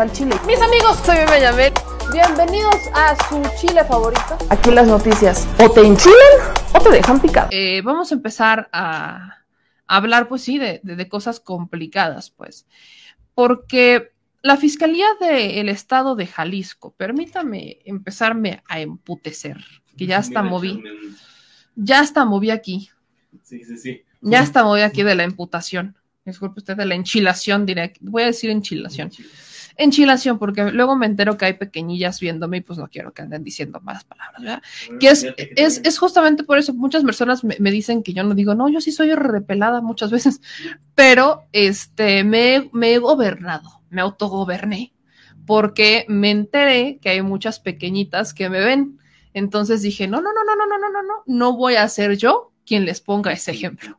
al chile. Mis amigos, soy Benjamín. Bienvenidos a su chile favorito. Aquí las noticias. O te enchilan o te dejan picado. Eh, vamos a empezar a hablar, pues sí, de, cosas complicadas, pues. Porque la Fiscalía del Estado de Jalisco, permítame empezarme a emputecer, que ya está moví. Ya está moví aquí. Sí, sí, sí. Ya está moví aquí de la imputación. Disculpe usted, de la enchilación, diré. Voy a decir enchilación. enchilación enchilación, porque luego me entero que hay pequeñillas viéndome y pues no quiero que anden diciendo malas palabras, que es, es, justamente por eso, muchas personas me, dicen que yo no digo, no, yo sí soy repelada muchas veces, pero este, me, me he gobernado, me autogoberné, porque me enteré que hay muchas pequeñitas que me ven. Entonces dije, no, no, no, no, no, no, no, no, no, no voy a ser yo quien les ponga ese ejemplo.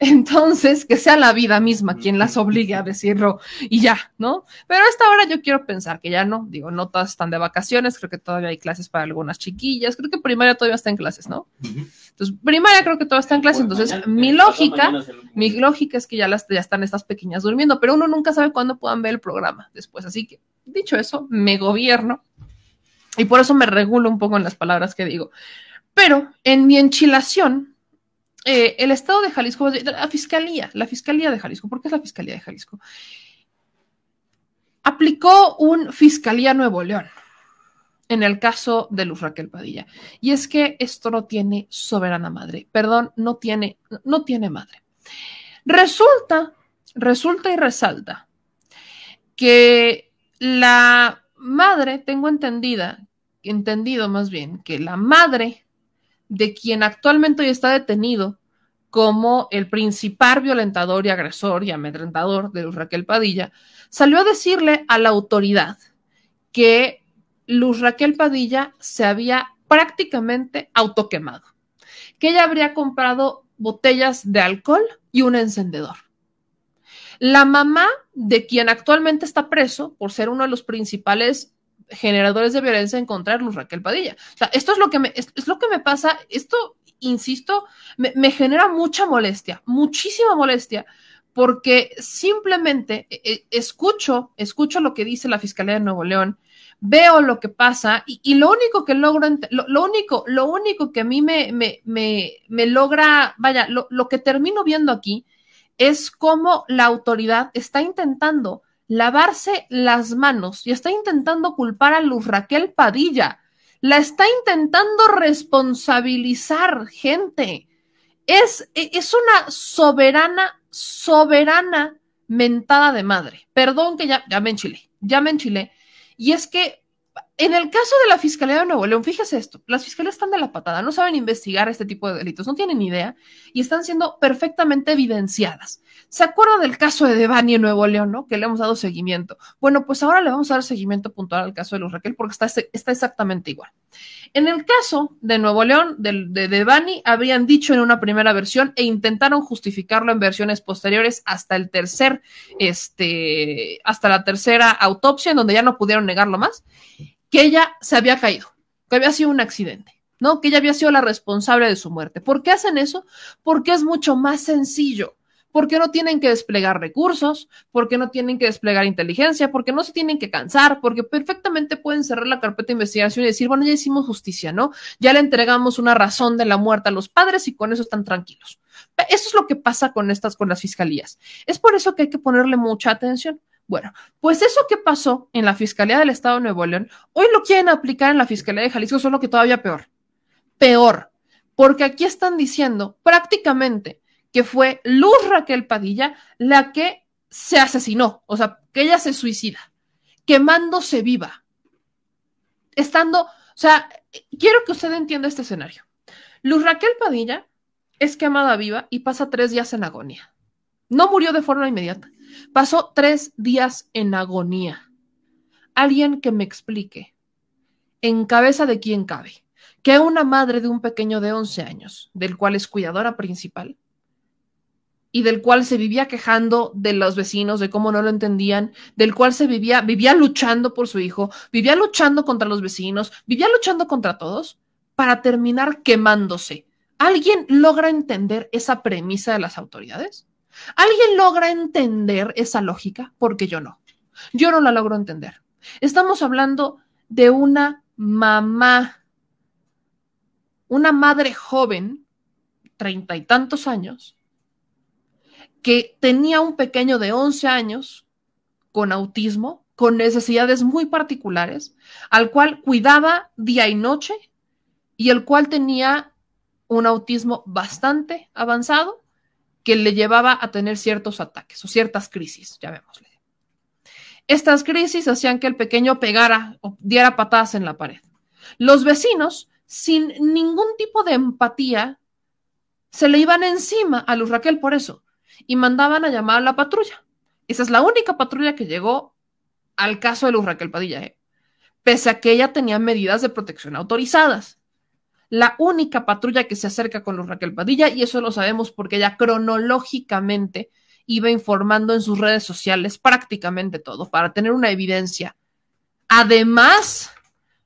Entonces, que sea la vida misma quien las obligue a decirlo y ya, ¿no? Pero hasta ahora hora yo quiero pensar que ya no, digo, no todas están de vacaciones, creo que todavía hay clases para algunas chiquillas, creo que primaria todavía está en clases, ¿no? Entonces, primaria creo que todavía está en clases, entonces mi eh, lógica, mi lógica es que ya, las, ya están estas pequeñas durmiendo, pero uno nunca sabe cuándo puedan ver el programa después, así que, dicho eso, me gobierno y por eso me regulo un poco en las palabras que digo. Pero en mi enchilación, eh, el Estado de Jalisco, la Fiscalía, la Fiscalía de Jalisco, ¿por qué es la Fiscalía de Jalisco? Aplicó un Fiscalía Nuevo León en el caso de Luz Raquel Padilla. Y es que esto no tiene soberana madre, perdón, no tiene, no tiene madre. Resulta, resulta y resalta que la madre, tengo entendida, entendido más bien, que la madre de quien actualmente está detenido como el principal violentador y agresor y amedrentador de Luz Raquel Padilla, salió a decirle a la autoridad que Luz Raquel Padilla se había prácticamente autoquemado, que ella habría comprado botellas de alcohol y un encendedor. La mamá de quien actualmente está preso por ser uno de los principales generadores de violencia encontrarlos, Raquel Padilla. sea, esto es lo que me, lo que me pasa, esto, insisto, me, genera mucha molestia, muchísima molestia, porque simplemente e, e, escucho, escucho lo que dice la Fiscalía de Nuevo León, veo lo que pasa y, lo único que logro, lo, único, lo único que a mí me, me, logra, vaya, lo, lo, que termino viendo aquí es cómo la autoridad está intentando lavarse las manos y está intentando culpar a Luz Raquel Padilla. La está intentando responsabilizar, gente. Es, e, es una soberana, soberana mentada de madre. Perdón que ya, ya me enchilé, ya me enchilé. Y es que en el caso de la Fiscalía de Nuevo León, fíjese esto, las fiscalías están de la patada, no saben investigar este tipo de delitos, no tienen idea y están siendo perfectamente evidenciadas. ¿Se acuerda del caso de Devani en Nuevo León, no? Que le hemos dado seguimiento. Bueno, pues ahora le vamos a dar seguimiento puntual al caso de los Raquel porque está exactamente igual. En el caso de Nuevo León, de, de, Bani, habrían dicho en una primera versión e intentaron justificarlo en versiones posteriores hasta el tercer, este, hasta la tercera autopsia, en donde ya no pudieron negarlo más, que ella se había caído, que había sido un accidente. ¿no? Que ella había sido la responsable de su muerte. ¿Por qué hacen eso? Porque es mucho más sencillo porque no tienen que desplegar recursos, porque no tienen que desplegar inteligencia, porque no se tienen que cansar, porque perfectamente pueden cerrar la carpeta de investigación y decir, bueno, ya hicimos justicia, ¿no? Ya le entregamos una razón de la muerte a los padres y con eso están tranquilos. Eso es lo que pasa con estas, con las fiscalías. Es por eso que hay que ponerle mucha atención. Bueno, pues eso que pasó en la Fiscalía del Estado de Nuevo León, hoy lo quieren aplicar en la Fiscalía de Jalisco, solo que todavía peor. Peor, porque aquí están diciendo prácticamente que fue Luz Raquel Padilla la que se asesinó, o sea, que ella se suicida, quemándose viva, estando, o sea, quiero que usted entienda este escenario. Luz Raquel Padilla es quemada viva y pasa tres días en agonía. No murió de forma inmediata, pasó tres días en agonía. Alguien que me explique, en cabeza de quién cabe, que una madre de un pequeño de 11 años, del cual es cuidadora principal, y del cual se vivía quejando de los vecinos, de cómo no lo entendían, del cual se vivía, vivía luchando por su hijo, vivía luchando contra los vecinos, vivía luchando contra todos, para terminar quemándose. ¿Alguien logra entender esa premisa de las autoridades? ¿Alguien logra entender esa lógica? Porque yo no. Yo no la logro entender. Estamos hablando de una mamá, una madre joven, treinta y tantos años, que tenía un pequeño de 11 años con autismo, con necesidades muy particulares, al cual cuidaba día y noche y el cual tenía un autismo bastante avanzado que le llevaba a tener ciertos ataques o ciertas crisis, llamémosle. Estas crisis hacían que el pequeño pegara o diera patadas en la pared. Los vecinos, sin ningún tipo de empatía, se le iban encima a Luz Raquel por eso y mandaban a llamar a la patrulla. Esa es la única patrulla que llegó al caso de Luz Raquel Padilla, ¿eh? pese a que ella tenía medidas de protección autorizadas. La única patrulla que se acerca con Luz Raquel Padilla, y eso lo sabemos porque ella cronológicamente iba informando en sus redes sociales prácticamente todo para tener una evidencia. Además,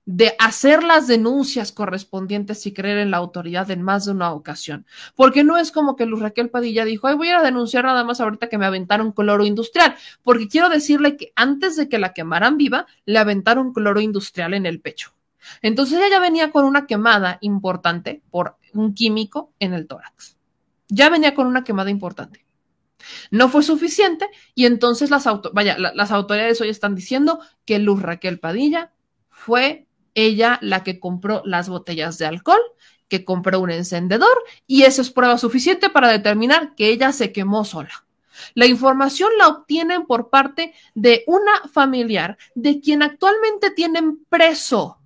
de hacer las denuncias correspondientes y creer en la autoridad en más de una ocasión. Porque no es como que Luz Raquel Padilla dijo, ay, voy a denunciar nada más ahorita que me aventaron cloro industrial, porque quiero decirle que antes de que la quemaran viva, le aventaron cloro industrial en el pecho. Entonces ella ya venía con una quemada importante por un químico en el tórax. Ya venía con una quemada importante. No fue suficiente y entonces las, vaya, las autoridades hoy están diciendo que Luz Raquel Padilla fue ella la que compró las botellas de alcohol, que compró un encendedor y eso es prueba suficiente para determinar que ella se quemó sola. La información la obtienen por parte de una familiar de quien actualmente tienen preso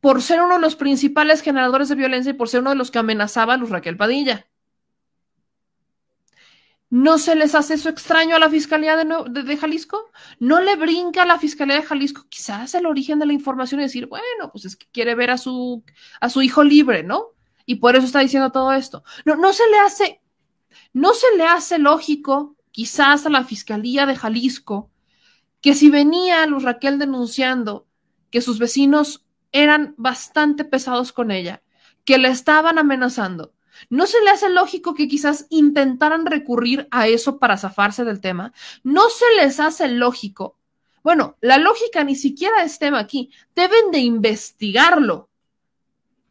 por ser uno de los principales generadores de violencia y por ser uno de los que amenazaba a Luz Raquel Padilla. ¿No se les hace eso extraño a la Fiscalía de, Jalisco? ¿No le brinca a la Fiscalía de Jalisco quizás el origen de la información y decir, bueno, pues es que quiere ver a su, a su hijo libre, ¿no? Y por eso está diciendo todo esto. No, no se le hace, no se le hace lógico quizás a la Fiscalía de Jalisco que si venía Luz Raquel denunciando que sus vecinos eran bastante pesados con ella, que la estaban amenazando, ¿No se le hace lógico que quizás intentaran recurrir a eso para zafarse del tema? ¿No se les hace lógico? Bueno, la lógica ni siquiera es tema aquí. Deben de investigarlo.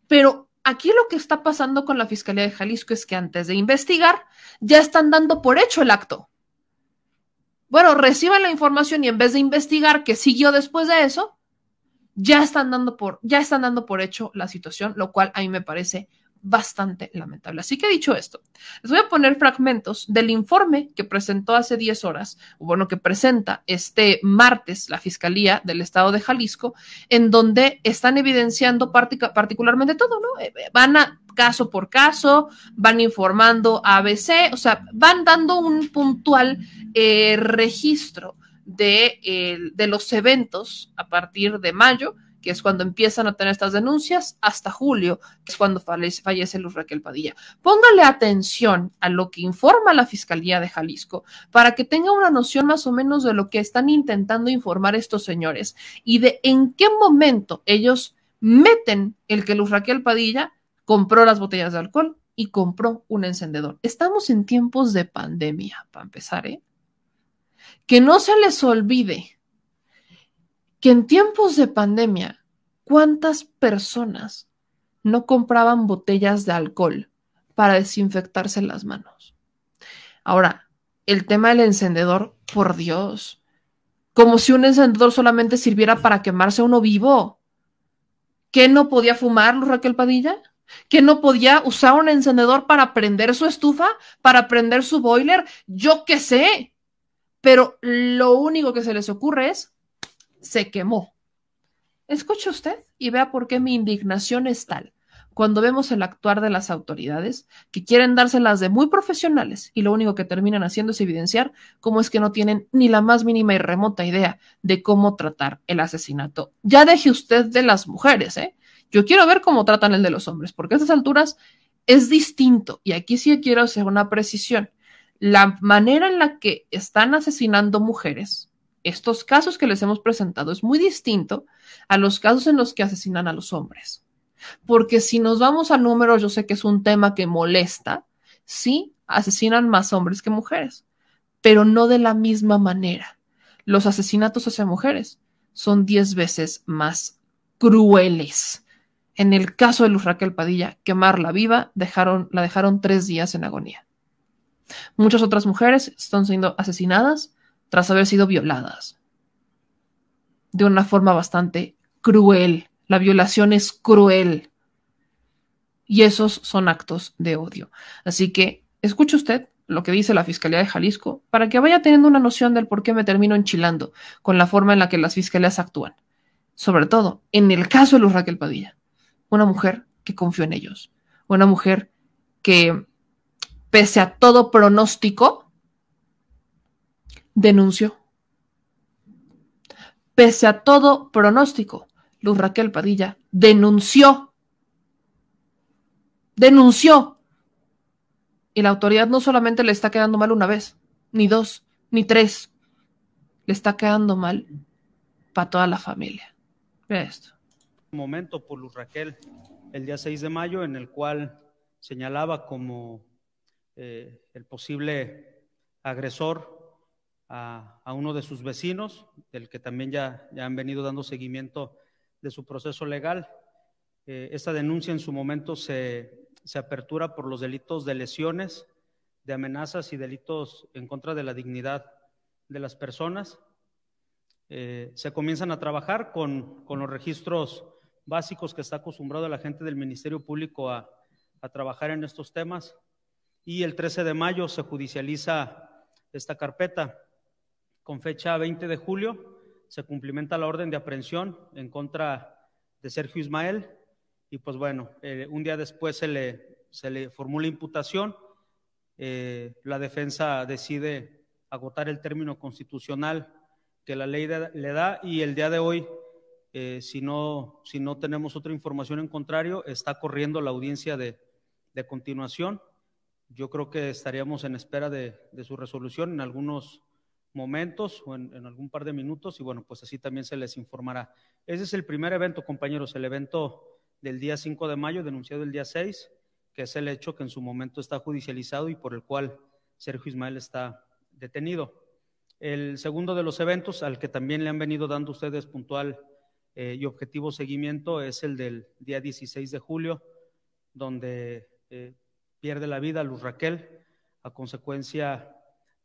Pero aquí lo que está pasando con la Fiscalía de Jalisco es que antes de investigar ya están dando por hecho el acto. Bueno, reciban la información y en vez de investigar que siguió después de eso, ya están dando por, ya están dando por hecho la situación, lo cual a mí me parece bastante lamentable. Así que dicho esto, les voy a poner fragmentos del informe que presentó hace 10 horas, o bueno, que presenta este martes la Fiscalía del Estado de Jalisco, en donde están evidenciando particularmente todo, ¿no? Eh, eh, van a caso por caso, van informando a ABC, o sea, van dando un puntual eh, registro de los eventos a partir de mayo que es cuando empiezan a tener estas denuncias, hasta julio, que es cuando fallece, Luz Raquel Padilla. Póngale atención a lo que informa la Fiscalía de Jalisco para que tenga una noción más o menos de lo que están intentando informar estos señores y de en qué momento ellos meten el que Luz Raquel Padilla compró las botellas de alcohol y compró un encendedor. Estamos en tiempos de pandemia, para empezar, ¿eh? Que no se les olvide que en tiempos de pandemia, ¿cuántas personas no compraban botellas de alcohol para desinfectarse las manos? Ahora, el tema del encendedor, por Dios, como si un encendedor solamente sirviera para quemarse uno vivo. ¿Qué no podía fumar Raquel Padilla? ¿Que no podía usar un encendedor para prender su estufa, para prender su boiler? Yo qué sé. Pero lo único que se les ocurre es se quemó. Escuche usted y vea por qué mi indignación es tal cuando vemos el actuar de las autoridades, que quieren dárselas de muy profesionales y lo único que terminan haciendo es evidenciar cómo es que no tienen ni la más mínima y remota idea de cómo tratar el asesinato. Ya deje usted de las mujeres, ¿eh? Yo quiero ver cómo tratan el de los hombres, porque a estas alturas es distinto. Y aquí sí quiero hacer una precisión. La manera en la que están asesinando mujeres estos casos que les hemos presentado es muy distinto a los casos en los que asesinan a los hombres. Porque si nos vamos a números, yo sé que es un tema que molesta, sí, asesinan más hombres que mujeres, pero no de la misma manera. Los asesinatos hacia mujeres son 10 veces más crueles. En el caso de Luz Raquel Padilla, quemarla viva, dejaron, la dejaron tres días en agonía. Muchas otras mujeres están siendo asesinadas tras haber sido violadas. De una forma bastante cruel. La violación es cruel. Y esos son actos de odio. Así que escuche usted lo que dice la Fiscalía de Jalisco para que vaya teniendo una noción del por qué me termino enchilando con la forma en la que las fiscalías actúan. Sobre todo en el caso de Luz Raquel Padilla. Una mujer que confió en ellos. Una mujer que, pese a todo pronóstico, denunció. Pese a todo pronóstico, Luz Raquel Padilla denunció. Denunció. Y la autoridad no solamente le está quedando mal una vez, ni dos, ni tres. Le está quedando mal para toda la familia. Mira esto. Momento por Luz Raquel, el día 6 de mayo, en el cual señalaba como eh, el posible agresor a, uno de sus vecinos, del que también ya, han venido dando seguimiento de su proceso legal. Eh, esta denuncia en su momento se, apertura por los delitos de lesiones, de amenazas y delitos en contra de la dignidad de las personas. Eh, se comienzan a trabajar con, los registros básicos que está acostumbrado la gente del Ministerio Público a, trabajar en estos temas. Y el 13 de mayo se judicializa esta carpeta con fecha 20 de julio, se cumplimenta la orden de aprehensión en contra de Sergio Ismael y pues bueno, eh, un día después se le, se le formula imputación, eh, la defensa decide agotar el término constitucional que la ley le da y el día de hoy, eh, si, no, si no tenemos otra información en contrario, está corriendo la audiencia de, de continuación. Yo creo que estaríamos en espera de, de su resolución en algunos momentos o en, algún par de minutos y bueno, pues así también se les informará. Ese es el primer evento, compañeros, el evento del día 5 de mayo, denunciado el día 6, que es el hecho que en su momento está judicializado y por el cual Sergio Ismael está detenido. El segundo de los eventos al que también le han venido dando ustedes puntual eh, y objetivo seguimiento es el del día 16 de julio, donde eh, pierde la vida Luz Raquel a consecuencia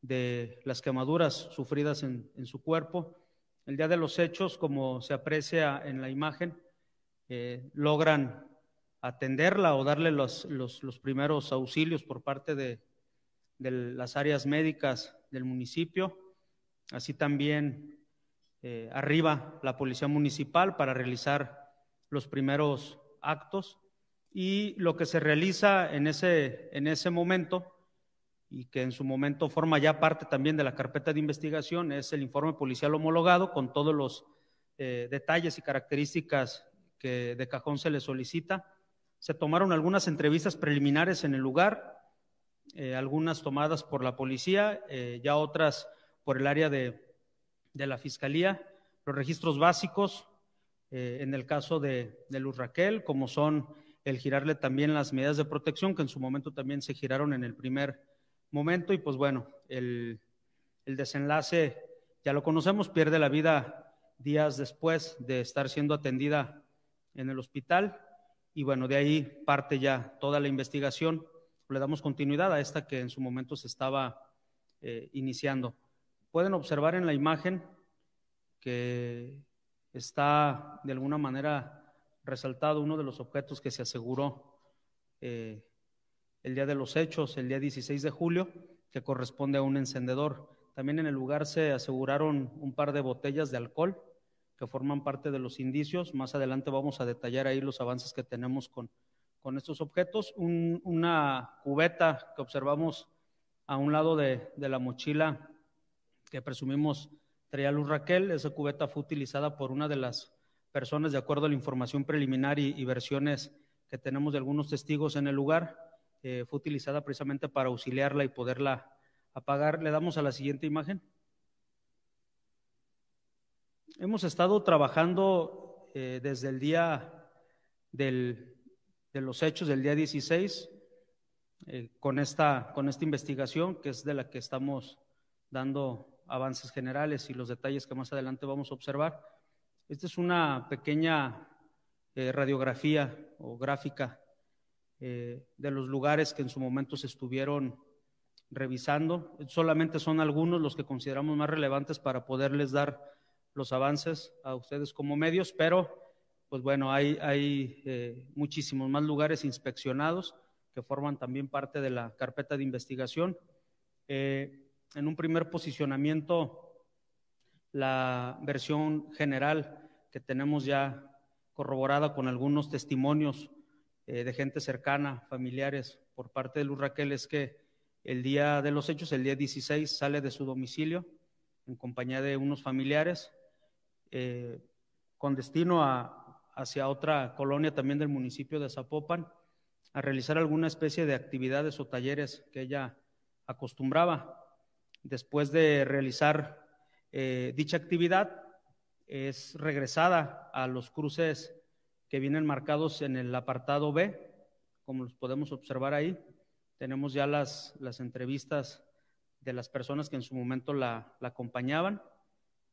de las quemaduras sufridas en, su cuerpo. El día de los hechos, como se aprecia en la imagen, eh, logran atenderla o darle los, primeros auxilios por parte de, las áreas médicas del municipio. Así también eh, arriba la policía municipal para realizar los primeros actos y lo que se realiza en ese, en ese momento y que en su momento forma ya parte también de la carpeta de investigación, es el informe policial homologado con todos los eh, detalles y características que de cajón se le solicita. Se tomaron algunas entrevistas preliminares en el lugar, eh, algunas tomadas por la policía, eh, ya otras por el área de, de la fiscalía, los registros básicos en el caso de, de Luz Raquel, como son el girarle también las medidas de protección que en su momento también se giraron en el primer momento y pues bueno, el, desenlace ya lo conocemos, pierde la vida días después de estar siendo atendida en el hospital y bueno, de ahí parte ya toda la investigación. Le damos continuidad a esta que en su momento se estaba eh, iniciando. Pueden observar en la imagen que está de alguna manera resaltado uno de los objetos que se aseguró eh, el día de los hechos, el día 16 de julio, que corresponde a un encendedor. También en el lugar se aseguraron un par de botellas de alcohol que forman parte de los indicios. Más adelante vamos a detallar ahí los avances que tenemos con, con estos objetos. una cubeta que observamos a un lado de, la mochila que presumimos traía Luz Raquel. Esa cubeta fue utilizada por una de las personas, de acuerdo a la información preliminar y, y versiones que tenemos de algunos testigos en el lugar eh, fue utilizada precisamente para auxiliarla y poderla apagar. Le damos a la siguiente imagen. Hemos estado trabajando eh, desde el día de los hechos, del día 16, eh, con, esta, con esta investigación que es de la que estamos dando avances generales y los detalles que más adelante vamos a observar. Esta es una pequeña radiografía o gráfica eh, de los lugares que en su momento se estuvieron revisando. Solamente son algunos los que consideramos más relevantes para poderles dar los avances a ustedes como medios, pero pues bueno, hay, hay eh, muchísimos más lugares inspeccionados que forman también parte de la carpeta de investigación. Eh, en un primer posicionamiento, la versión general que tenemos ya corroborada con algunos testimonios eh, de gente cercana, familiares, por parte de Luz Raquel es que el día de los hechos, el día 16, sale de su domicilio en compañía de unos familiares eh, con destino a, hacia otra colonia también del municipio de Zapopan a realizar alguna especie de actividades o talleres que ella acostumbraba. Después de realizar eh, dicha actividad, es regresada a los cruces que vienen marcados en el apartado B, como los podemos observar ahí. Tenemos ya las, las entrevistas de las personas que en su momento la, la acompañaban.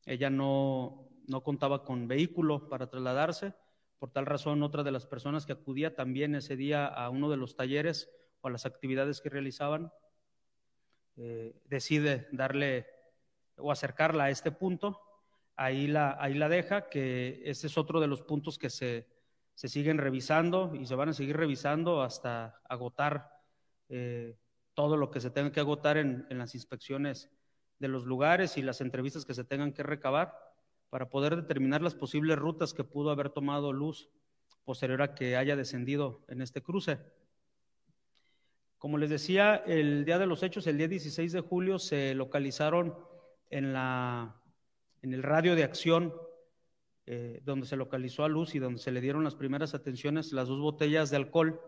Ella no, no contaba con vehículo para trasladarse. Por tal razón, otra de las personas que acudía también ese día a uno de los talleres o a las actividades que realizaban, eh, decide darle o acercarla a este punto. Ahí la, ahí la deja, que ese es otro de los puntos que se, se siguen revisando y se van a seguir revisando hasta agotar eh, todo lo que se tenga que agotar en, las inspecciones de los lugares y las entrevistas que se tengan que recabar para poder determinar las posibles rutas que pudo haber tomado luz posterior a que haya descendido en este cruce. Como les decía, el día de los hechos, el día 16 de julio, se localizaron en, la, en el radio de acción eh, donde se localizó a Luz y donde se le dieron las primeras atenciones, las dos botellas de alcohol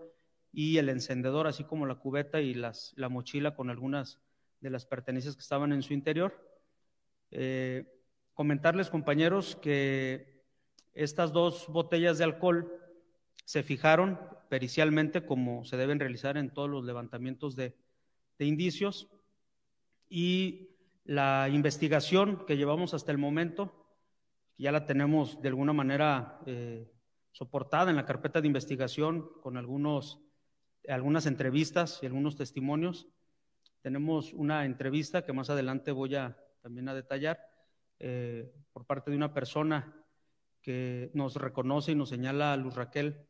y el encendedor, así como la cubeta y la mochila con algunas de las pertenencias que estaban en su interior. Eh, comentarles, compañeros, que estas dos botellas de alcohol se fijaron pericialmente como se deben realizar en todos los levantamientos de indicios y la investigación que llevamos hasta el momento ya la tenemos de alguna manera eh, soportada en la carpeta de investigación con algunos, algunas entrevistas y algunos testimonios. Tenemos una entrevista que más adelante voy a también a detallar eh, por parte de una persona que nos reconoce y nos señala a Luz Raquel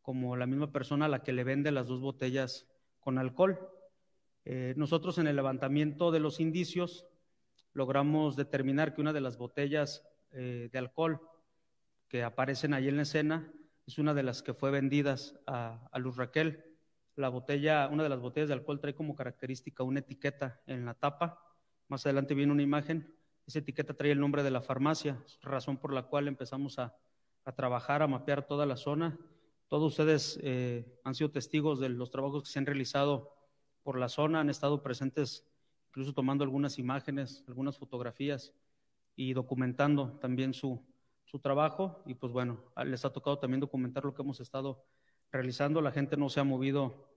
como la misma persona a la que le vende las dos botellas con alcohol. Eh, nosotros en el levantamiento de los indicios logramos determinar que una de las botellas eh, de alcohol que aparecen ahí en la escena es una de las que fue vendidas a, Luz Raquel. La botella, una de las botellas de alcohol trae como característica una etiqueta en la tapa. Más adelante viene una imagen. Esa etiqueta trae el nombre de la farmacia, razón por la cual empezamos a, trabajar, a mapear toda la zona. Todos ustedes eh, han sido testigos de los trabajos que se han realizado por la zona, han estado presentes, incluso tomando algunas imágenes, algunas fotografías y documentando también su, trabajo. Y pues bueno, les ha tocado también documentar lo que hemos estado realizando. La gente no se ha movido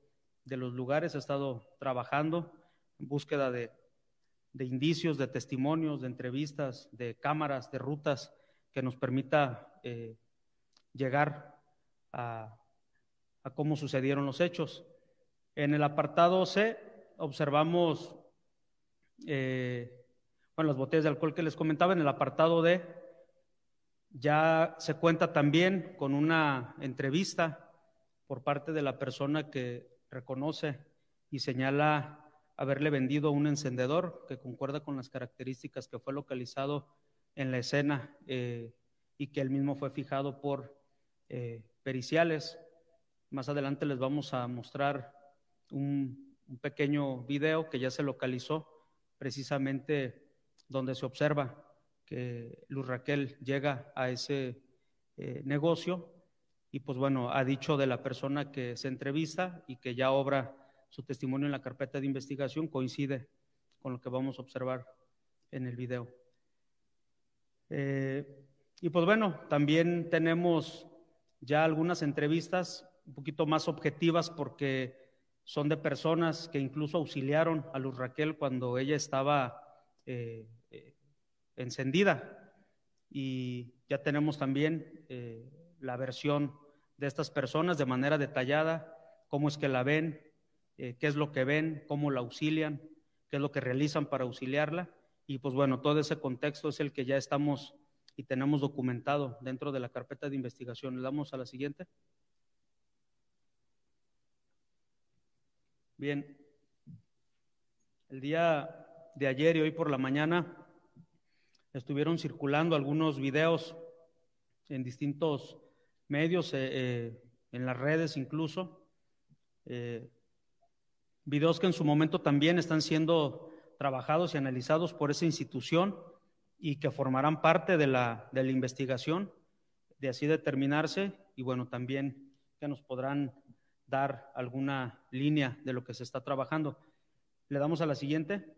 de los lugares, ha estado trabajando en búsqueda de, indicios, de testimonios, de entrevistas, de cámaras, de rutas que nos permita eh, llegar a, cómo sucedieron los hechos. En el apartado C observamos eh, en las botellas de alcohol que les comentaba, en el apartado de ya se cuenta también con una entrevista por parte de la persona que reconoce y señala haberle vendido un encendedor que concuerda con las características que fue localizado en la escena eh, y que él mismo fue fijado por eh, periciales. Más adelante les vamos a mostrar un pequeño video que ya se localizó precisamente donde se observa que Luz Raquel llega a ese eh, negocio y pues bueno, ha dicho de la persona que se entrevista y que ya obra su testimonio en la carpeta de investigación coincide con lo que vamos a observar en el video. Eh, y pues bueno, también tenemos ya algunas entrevistas un poquito más objetivas porque son de personas que incluso auxiliaron a Luz Raquel cuando ella estaba eh, encendida. Y ya tenemos también eh, la versión de estas personas de manera detallada, cómo es que la ven, eh, qué es lo que ven, cómo la auxilian, qué es lo que realizan para auxiliarla. Y pues bueno, todo ese contexto es el que ya estamos y tenemos documentado dentro de la carpeta de investigación. Le damos a la siguiente. Bien, el día de ayer y hoy por la mañana estuvieron circulando algunos videos en distintos medios, eh, eh, en las redes incluso, eh, videos que en su momento también están siendo trabajados y analizados por esa institución y que formarán parte de la, de la investigación, de así determinarse y bueno, también que nos podrán dar alguna línea de lo que se está trabajando. Le damos a la siguiente.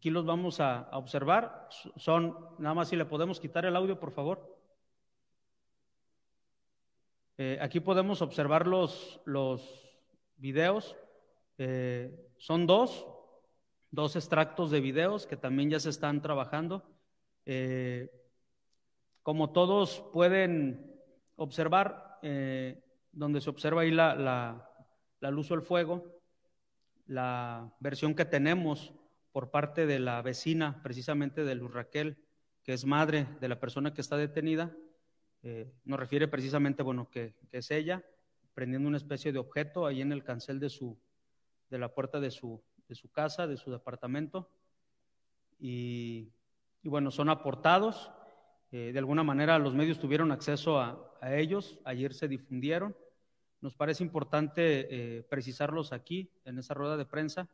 Aquí los vamos a, observar. Son, nada más si le podemos quitar el audio, por favor. Eh, aquí podemos observar los, los videos. Eh, son dos, dos extractos de videos que también ya se están trabajando. Eh, como todos pueden observar, donde se observa ahí la, la, luz o el fuego, la versión que tenemos por parte de la vecina, precisamente de Luz Raquel, que es madre de la persona que está detenida, eh, nos refiere precisamente, bueno, que, es ella, prendiendo una especie de objeto ahí en el cancel de, su, de la puerta de su, de su casa, de su departamento. Y, y bueno, son aportados. Eh, de alguna manera los medios tuvieron acceso a, ellos, ayer se difundieron. Nos parece importante eh, precisarlos aquí, en esa rueda de prensa,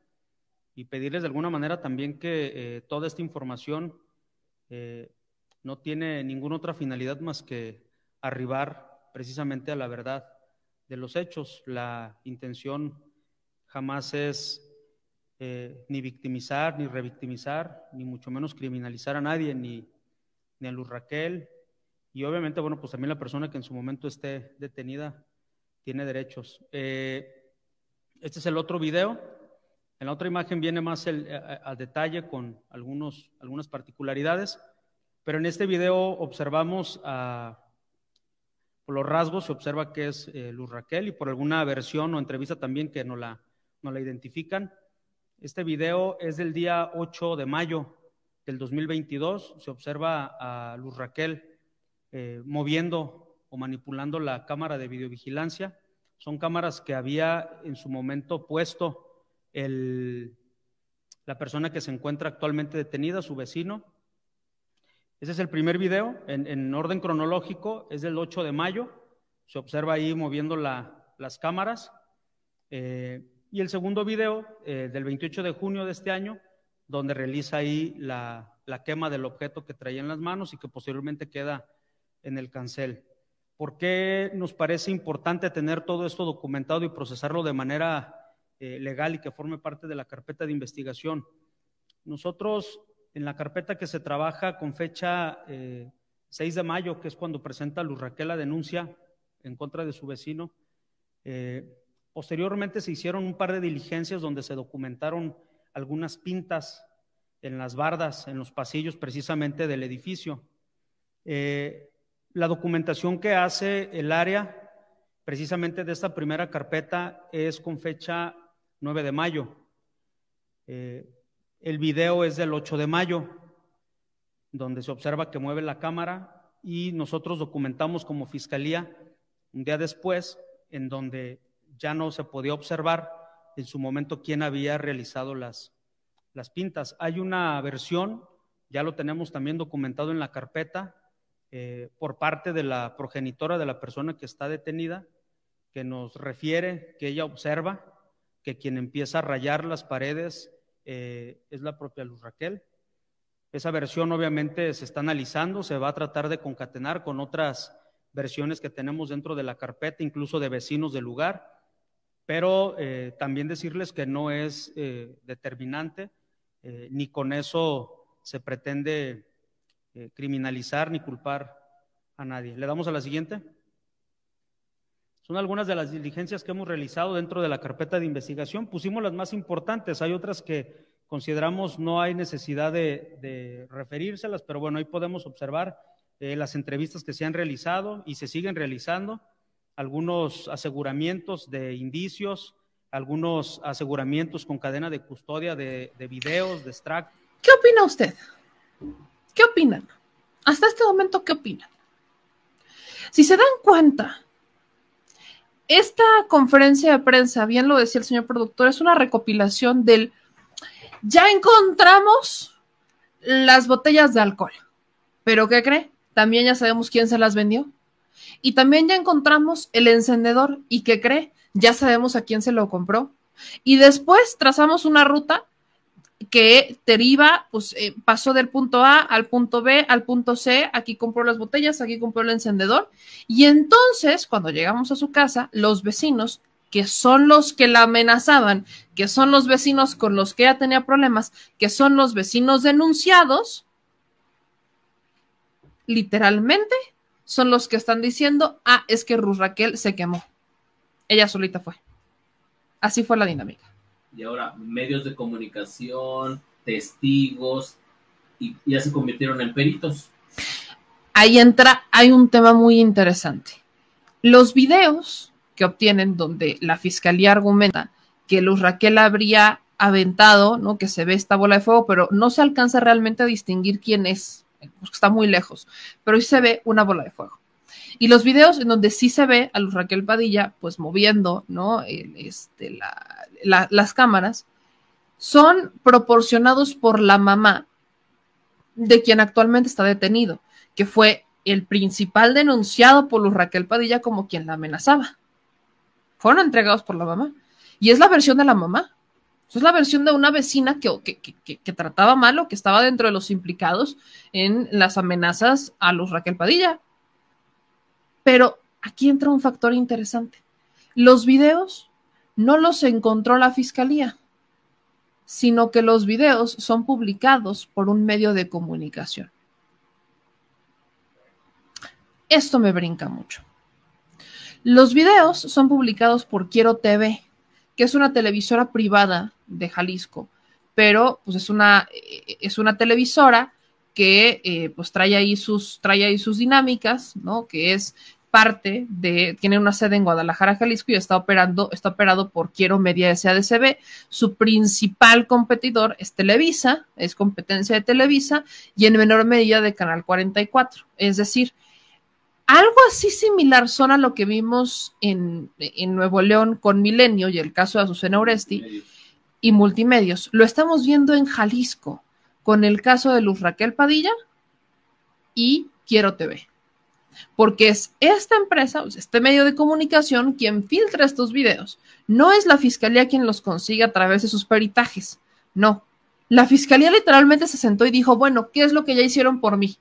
y pedirles de alguna manera también que eh, toda esta información eh, no tiene ninguna otra finalidad más que arribar precisamente a la verdad de los hechos. La intención jamás es eh, ni victimizar, ni revictimizar, ni mucho menos criminalizar a nadie, ni, ni a Luz Raquel. Y obviamente, bueno, pues también la persona que en su momento esté detenida tiene derechos. este es el otro video. En la otra imagen viene más al eh, eh, detalle con algunos, algunas particularidades, pero en este video observamos a, por los rasgos, se observa que es eh, Luz Raquel y por alguna versión o entrevista también que no la, la identifican. Este video es del día 8 de mayo del 2022, se observa a Luz Raquel moviendo o manipulando la cámara de videovigilancia. Son cámaras que había en su momento puesto la persona que se encuentra actualmente detenida, su vecino. Ese es el primer video, en, orden cronológico, es del 8 de mayo, se observa ahí moviendo las cámaras. Eh, y el segundo video, eh, del 28 de junio de este año, donde realiza ahí la, la quema del objeto que traía en las manos y que posteriormente queda en el cancel. ¿Por qué nos parece importante tener todo esto documentado y procesarlo de manera eh, legal y que forme parte de la carpeta de investigación. Nosotros, en la carpeta que se trabaja con fecha 6 eh, de mayo, que es cuando presenta Luz Raquel la denuncia en contra de su vecino, eh, posteriormente se hicieron un par de diligencias donde se documentaron algunas pintas en las bardas, en los pasillos precisamente del edificio. la documentación que hace el área precisamente de esta primera carpeta es con fecha 9 de mayo. Eh, el video es del 8 de mayo, donde se observa que mueve la cámara y nosotros documentamos como fiscalía un día después, en donde ya no se podía observar en su momento quién había realizado las, las pintas. Hay una versión, ya lo tenemos también documentado en la carpeta, eh, por parte de la progenitora de la persona que está detenida, que nos refiere que ella observa que quien empieza a rayar las paredes eh, es la propia Luz Raquel. Esa versión obviamente se está analizando, se va a tratar de concatenar con otras versiones que tenemos dentro de la carpeta, incluso de vecinos del lugar, pero eh, también decirles que no es eh, determinante, ni con eso se pretende criminalizar ni culpar a nadie. ¿Le damos a la siguiente? Son algunas de las diligencias que hemos realizado dentro de la carpeta de investigación. Pusimos las más importantes, hay otras que consideramos no hay necesidad de, referírselas, pero bueno, ahí podemos observar eh, las entrevistas que se han realizado y se siguen realizando, algunos aseguramientos de indicios, algunos aseguramientos con cadena de custodia de, videos, de extract. ¿Qué opina usted? ¿Qué opinan? Hasta este momento, ¿qué opinan? Si se dan cuenta, esta conferencia de prensa, bien lo decía el señor productor, es una recopilación del ya encontramos las botellas de alcohol. Pero ¿qué cree? También ya sabemos quién se las vendió. Y también ya encontramos el encendedor. ¿Y qué cree? Ya sabemos a quién se lo compró. Y después trazamos una ruta que deriva, pues, eh, pasó del punto A al punto B, al punto C, aquí compró las botellas, aquí compró el encendedor. Y entonces, cuando llegamos a su casa, los vecinos, que son los que la amenazaban, que son los vecinos con los que ella tenía problemas, que son los vecinos denunciados, literalmente son los que están diciendo, ah, es que Rus Raquel se quemó. Ella solita fue. Así fue la dinámica y ahora medios de comunicación, testigos, y ya se convirtieron en peritos. Ahí entra, hay un tema muy interesante. Los videos que obtienen donde la fiscalía argumenta que Luz Raquel habría aventado, ¿no? Que se ve esta bola de fuego, pero no se alcanza realmente a distinguir quién es, está muy lejos, pero sí se ve una bola de fuego. Y los videos en donde sí se ve a Luz Raquel Padilla, pues moviendo, ¿no? este, las cámaras, son proporcionados por la mamá de quien actualmente está detenido, que fue el principal denunciado por Luz Raquel Padilla como quien la amenazaba. Fueron entregados por la mamá. Y es la versión de la mamá. Es la versión de una vecina que, que, que, que trataba malo, que estaba dentro de los implicados en las amenazas a Luz Raquel Padilla. Pero aquí entra un factor interesante. Los videos no los encontró la fiscalía, sino que los videos son publicados por un medio de comunicación. Esto me brinca mucho. Los videos son publicados por Quiero TV, que es una televisora privada de Jalisco, pero pues es una, eh, es una televisora que eh, pues trae ahí sus sus dinámicas, ¿no? Que es parte de, tiene una sede en Guadalajara, Jalisco y está operando, está operado por Quiero Media SADCB. Su principal competidor es Televisa, es competencia de Televisa y en menor medida de Canal 44. Es decir, algo así similar son a lo que vimos en, Nuevo León con Milenio y el caso de Azucena Oresti y multimedios. Lo estamos viendo en Jalisco con el caso de Luz Raquel Padilla y Quiero TV porque es esta empresa, este medio de comunicación, quien filtra estos videos. No es la fiscalía quien los consigue a través de sus peritajes, no. La fiscalía literalmente se sentó y dijo, bueno, ¿qué es lo que ya hicieron por mí?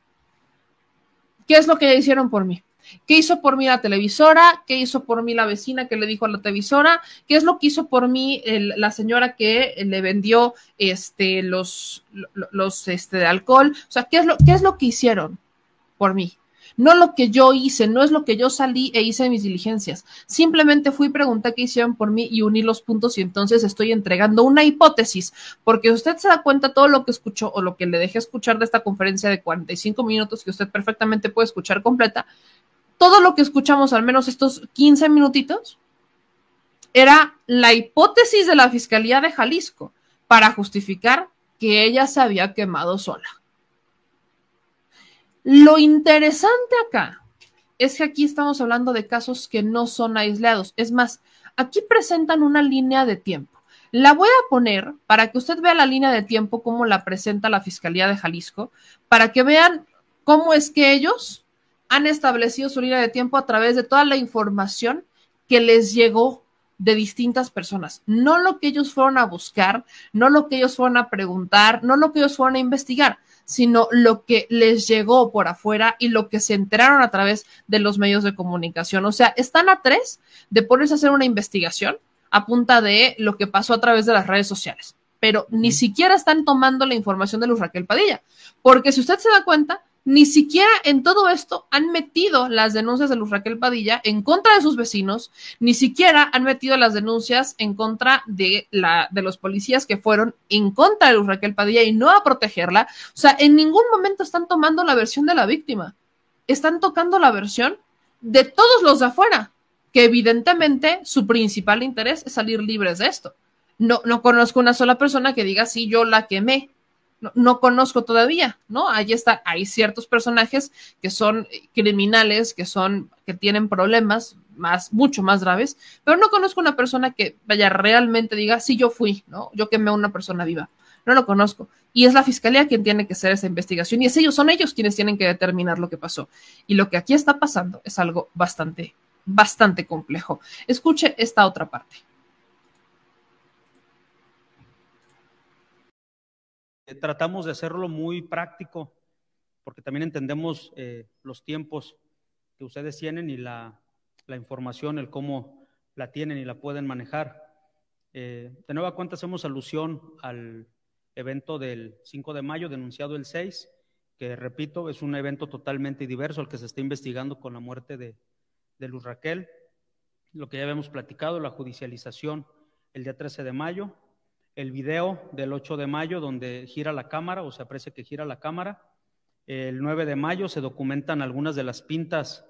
¿Qué es lo que ya hicieron por mí? ¿Qué hizo por mí la televisora? ¿Qué hizo por mí la vecina que le dijo a la televisora? ¿Qué es lo que hizo por mí la señora que le vendió este, los, este, de alcohol? O sea, ¿qué es, lo, ¿qué es lo que hicieron por mí? No lo que yo hice, no es lo que yo salí e hice mis diligencias. Simplemente fui, pregunté qué hicieron por mí y uní los puntos y entonces estoy entregando una hipótesis, porque usted se da cuenta todo lo que escuchó o lo que le dejé escuchar de esta conferencia de 45 minutos que usted perfectamente puede escuchar completa. Todo lo que escuchamos, al menos estos 15 minutitos, era la hipótesis de la Fiscalía de Jalisco para justificar que ella se había quemado sola. Lo interesante acá es que aquí estamos hablando de casos que no son aislados. Es más, aquí presentan una línea de tiempo. La voy a poner para que usted vea la línea de tiempo, como la presenta la Fiscalía de Jalisco, para que vean cómo es que ellos han establecido su línea de tiempo a través de toda la información que les llegó de distintas personas, no lo que ellos fueron a buscar, no lo que ellos fueron a preguntar, no lo que ellos fueron a investigar, sino lo que les llegó por afuera y lo que se enteraron a través de los medios de comunicación. O sea, están a tres de ponerse a hacer una investigación a punta de lo que pasó a través de las redes sociales, pero ni siquiera están tomando la información de Luz Raquel Padilla, porque si usted se da cuenta, ni siquiera en todo esto han metido las denuncias de Luz Raquel Padilla en contra de sus vecinos, ni siquiera han metido las denuncias en contra de, la, de los policías que fueron en contra de Luz Raquel Padilla y no a protegerla. O sea, en ningún momento están tomando la versión de la víctima, están tocando la versión de todos los de afuera, que evidentemente su principal interés es salir libres de esto. No, no conozco una sola persona que diga, si yo la quemé, no, conozco todavía, ¿no? Ahí está, hay ciertos personajes que son criminales, que son, que tienen problemas más, mucho más graves, pero no conozco una persona que vaya realmente diga, sí, yo fui, ¿no? Yo quemé a una persona viva. No lo conozco. Y es la fiscalía quien tiene que hacer esa investigación y es ellos, son ellos quienes tienen que determinar lo que pasó. Y lo que aquí está pasando es algo bastante, bastante complejo. Escuche esta otra parte. Eh, tratamos de hacerlo muy práctico, porque también entendemos eh, los tiempos que ustedes tienen y la, información, el cómo la tienen y la pueden manejar. Eh, de nueva cuenta hacemos alusión al evento del 5 de mayo, denunciado el 6, que repito, es un evento totalmente diverso al que se está investigando con la muerte de, de Luz Raquel, lo que ya habíamos platicado, la judicialización el día 13 de mayo, el video del 8 de mayo donde gira la cámara o se aprecia que gira la cámara. El 9 de mayo se documentan algunas de las pintas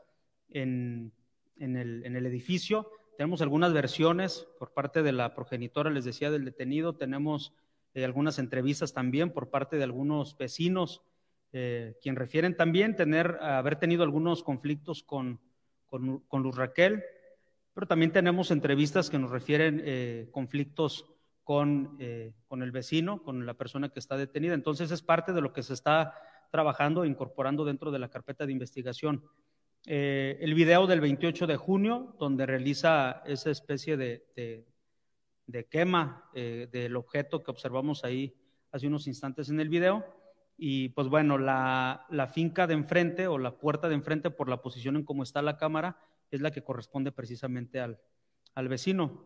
en, el, edificio. Tenemos algunas versiones por parte de la progenitora, les decía, del detenido. Tenemos eh, algunas entrevistas también por parte de algunos vecinos, quienes eh, quien refieren también tener, haber tenido algunos conflictos con, Luz Raquel. Pero también tenemos entrevistas que nos refieren eh, conflictos con, eh, con el vecino, con la persona que está detenida. Entonces es parte de lo que se está trabajando e incorporando dentro de la carpeta de investigación. Eh, el video del 28 de junio, donde realiza esa especie de, de, quema eh, del objeto que observamos ahí hace unos instantes en el video. Y pues bueno, la, la, finca de enfrente o la puerta de enfrente por la posición en cómo está la cámara es la que corresponde precisamente al, al vecino.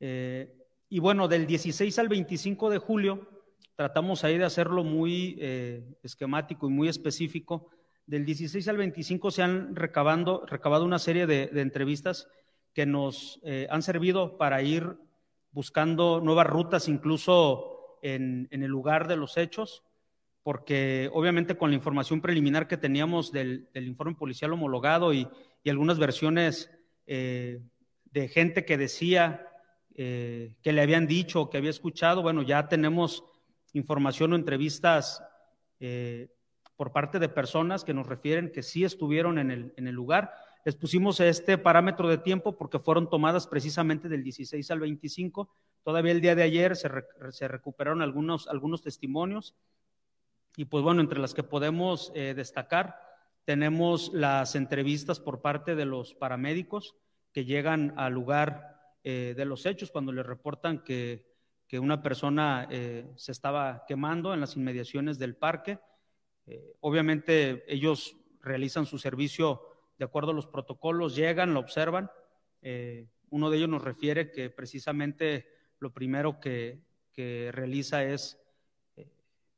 Eh, y bueno, del 16 al 25 de julio, tratamos ahí de hacerlo muy eh, esquemático y muy específico. Del 16 al 25 se han recabando, recabado una serie de, entrevistas que nos eh, han servido para ir buscando nuevas rutas, incluso en, el lugar de los hechos, porque obviamente con la información preliminar que teníamos del, informe policial homologado y, algunas versiones eh, de gente que decía eh, que le habían dicho, que había escuchado. Bueno, ya tenemos información o entrevistas eh, por parte de personas que nos refieren que sí estuvieron en el, en el lugar. Les pusimos este parámetro de tiempo porque fueron tomadas precisamente del 16 al 25. Todavía el día de ayer se, se recuperaron algunos, algunos testimonios. Y pues bueno, entre las que podemos eh, destacar, tenemos las entrevistas por parte de los paramédicos que llegan al lugar eh, de los hechos cuando le reportan que, que una persona eh, se estaba quemando en las inmediaciones del parque. Eh, obviamente ellos realizan su servicio de acuerdo a los protocolos, llegan, lo observan. uno de ellos nos refiere que precisamente lo primero que, que realiza es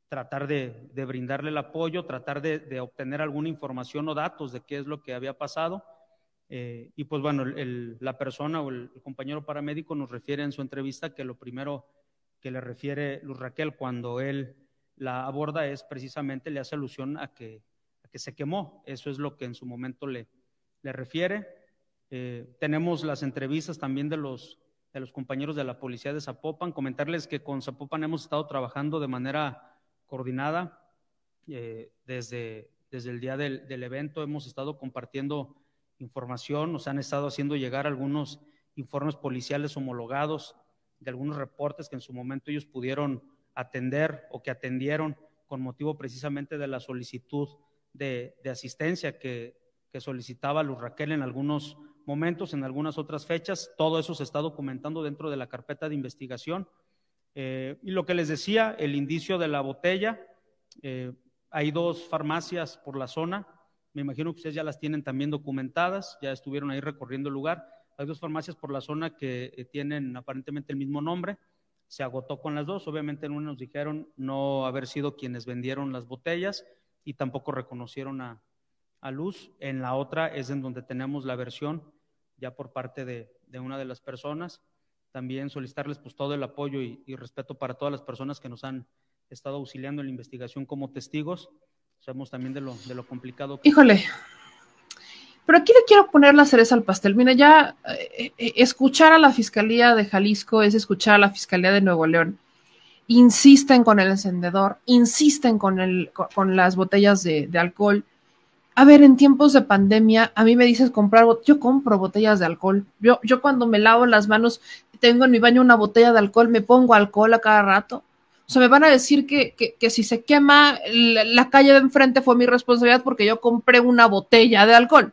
tratar de, de, brindarle el apoyo, tratar de, de obtener alguna información o datos de qué es lo que había pasado. Eh, y pues bueno, la persona o el, compañero paramédico nos refiere en su entrevista que lo primero que le refiere Luz Raquel cuando él la aborda es precisamente le hace alusión a que, a que se quemó. Eso es lo que en su momento le, le refiere. Eh, tenemos las entrevistas también de los, de los compañeros de la policía de Zapopan. Comentarles que con Zapopan hemos estado trabajando de manera coordinada eh, desde, desde el día del, del evento. Hemos estado compartiendo información, nos han estado haciendo llegar algunos informes policiales homologados de algunos reportes que en su momento ellos pudieron atender o que atendieron con motivo precisamente de la solicitud de, asistencia que, solicitaba Luz Raquel en algunos momentos, en algunas otras fechas. Todo eso se está documentando dentro de la carpeta de investigación. Eh, y lo que les decía, el indicio de la botella, eh, hay dos farmacias por la zona, me imagino que ustedes ya las tienen también documentadas, ya estuvieron ahí recorriendo el lugar. Hay dos farmacias por la zona que eh, tienen aparentemente el mismo nombre. Se agotó con las dos. Obviamente en una nos dijeron no haber sido quienes vendieron las botellas y tampoco reconocieron a, Luz. En la otra es en donde tenemos la versión ya por parte de, una de las personas. También solicitarles pues, todo el apoyo y respeto para todas las personas que nos han estado auxiliando en la investigación como testigos Sabemos también de lo, complicado. Híjole. Pero aquí le quiero poner la cereza al pastel. Mira, ya eh, eh, eh, escuchar a la Fiscalía de Jalisco es escuchar a la Fiscalía de Nuevo León. Insisten con el encendedor, insisten con, el, con, las botellas de, alcohol. A ver, en tiempos de pandemia, a mí me dices comprar, yo compro botellas de alcohol. Yo, yo cuando me lavo las manos, tengo en mi baño una botella de alcohol, me pongo alcohol a cada rato. O sea, me van a decir que, si se quema la, calle de enfrente fue mi responsabilidad porque yo compré una botella de alcohol.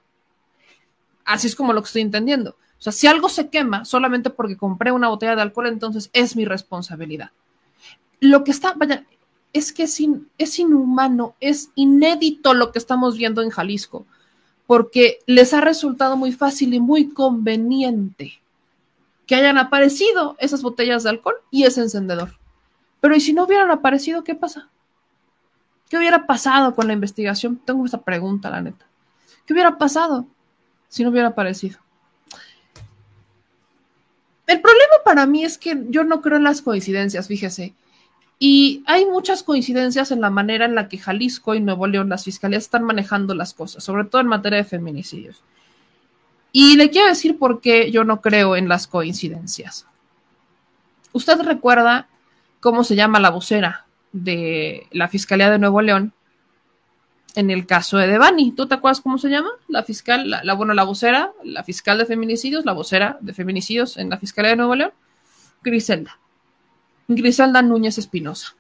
Así es como lo que estoy entendiendo. O sea, si algo se quema solamente porque compré una botella de alcohol, entonces es mi responsabilidad. Lo que está, vaya, es que es, inhumano, es inédito lo que estamos viendo en Jalisco, porque les ha resultado muy fácil y muy conveniente que hayan aparecido esas botellas de alcohol y ese encendedor. Pero ¿y si no hubieran aparecido, qué pasa? ¿Qué hubiera pasado con la investigación? Tengo esta pregunta, la neta. ¿Qué hubiera pasado si no hubiera aparecido? El problema para mí es que yo no creo en las coincidencias, fíjese. Y hay muchas coincidencias en la manera en la que Jalisco y Nuevo León, las fiscalías están manejando las cosas, sobre todo en materia de feminicidios. Y le quiero decir por qué yo no creo en las coincidencias. Usted recuerda cómo se llama la vocera de la Fiscalía de Nuevo León en el caso de Devani. ¿Tú te acuerdas cómo se llama? La fiscal, la, bueno, la vocera, la fiscal de feminicidios, la vocera de feminicidios en la Fiscalía de Nuevo León, Griselda. Griselda Núñez Espinosa.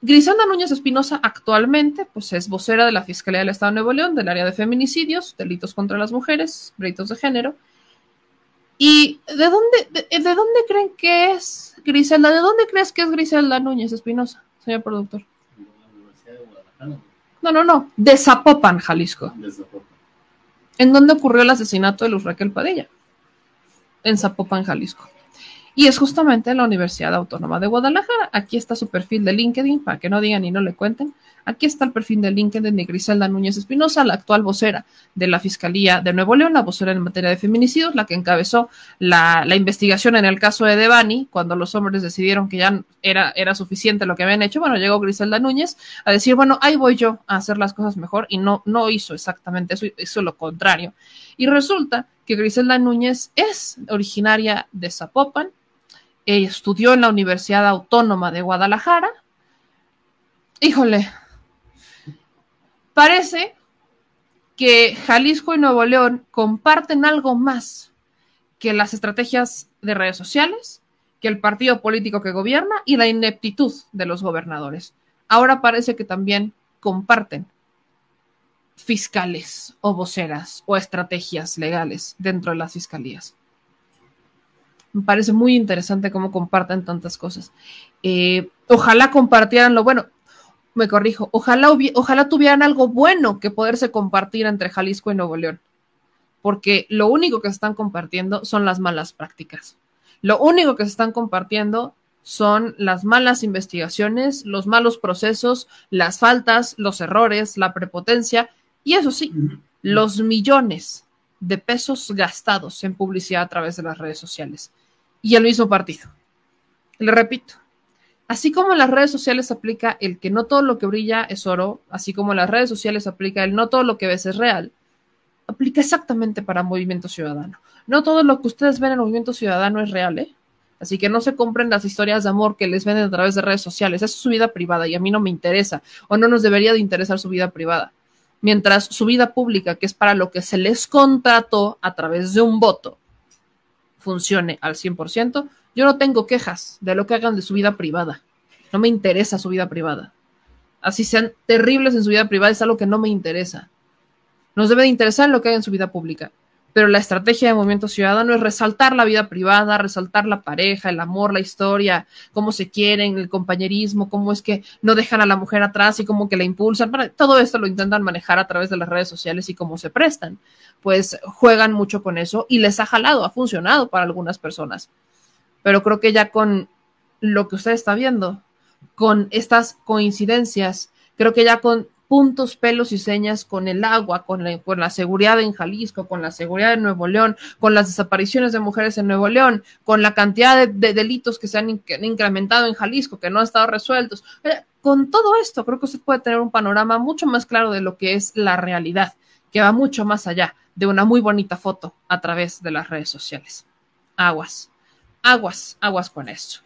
Griselda Núñez Espinosa actualmente pues, es vocera de la Fiscalía del Estado de Nuevo León del área de feminicidios, delitos contra las mujeres, delitos de género. ¿Y de dónde, de dónde creen que es Griselda, ¿de dónde crees que es Griselda Núñez Espinosa, señor productor? No, no, no, de Zapopan, Jalisco. ¿En dónde ocurrió el asesinato de Luz Raquel Padilla? En Zapopan, Jalisco. Y es justamente la Universidad Autónoma de Guadalajara. Aquí está su perfil de LinkedIn, para que no digan y no le cuenten. Aquí está el perfil de LinkedIn de Griselda Núñez Espinosa, la actual vocera de la Fiscalía de Nuevo León, la vocera en materia de feminicidios, la que encabezó la, investigación en el caso de Devani, cuando los hombres decidieron que ya era, era suficiente lo que habían hecho. Bueno, llegó Griselda Núñez a decir, bueno, ahí voy yo a hacer las cosas mejor y no, no hizo exactamente eso, hizo lo contrario. Y resulta que Griselda Núñez es originaria de Zapopan, estudió en la Universidad Autónoma de Guadalajara. Híjole, parece que Jalisco y Nuevo León comparten algo más que las estrategias de redes sociales, que el partido político que gobierna y la ineptitud de los gobernadores. Ahora parece que también comparten fiscales o voceras o estrategias legales dentro de las fiscalías. Me parece muy interesante cómo comparten tantas cosas. Eh, ojalá compartieran lo bueno. Me corrijo, ojalá, ojalá tuvieran algo bueno que poderse compartir entre Jalisco y Nuevo León, porque lo único que se están compartiendo son las malas prácticas. Lo único que se están compartiendo son las malas investigaciones, los malos procesos, las faltas, los errores, la prepotencia y eso sí, los millones de pesos gastados en publicidad a través de las redes sociales y el mismo partido. Le repito, así como en las redes sociales aplica el que no todo lo que brilla es oro, así como en las redes sociales aplica el no todo lo que ves es real, aplica exactamente para Movimiento Ciudadano. No todo lo que ustedes ven en Movimiento Ciudadano es real, ¿eh? Así que no se compren las historias de amor que les venden a través de redes sociales. Esa es su vida privada y a mí no me interesa o no nos debería de interesar su vida privada. Mientras su vida pública, que es para lo que se les contrató a través de un voto, funcione al 100%, yo no tengo quejas de lo que hagan de su vida privada. No me interesa su vida privada. Así sean terribles en su vida privada, es algo que no me interesa. Nos debe de interesar lo que hagan en su vida pública pero la estrategia de Movimiento Ciudadano es resaltar la vida privada, resaltar la pareja, el amor, la historia, cómo se quieren, el compañerismo, cómo es que no dejan a la mujer atrás y cómo que la impulsan. Todo esto lo intentan manejar a través de las redes sociales y cómo se prestan. Pues juegan mucho con eso y les ha jalado, ha funcionado para algunas personas. Pero creo que ya con lo que usted está viendo, con estas coincidencias, creo que ya con puntos, pelos y señas con el agua, con la, seguridad en Jalisco, con la seguridad en Nuevo León, con las desapariciones de mujeres en Nuevo León, con la cantidad de, delitos que se han, incrementado en Jalisco, que no han estado resueltos. Eh, con todo esto, creo que usted puede tener un panorama mucho más claro de lo que es la realidad, que va mucho más allá de una muy bonita foto a través de las redes sociales. Aguas, aguas, aguas con eso.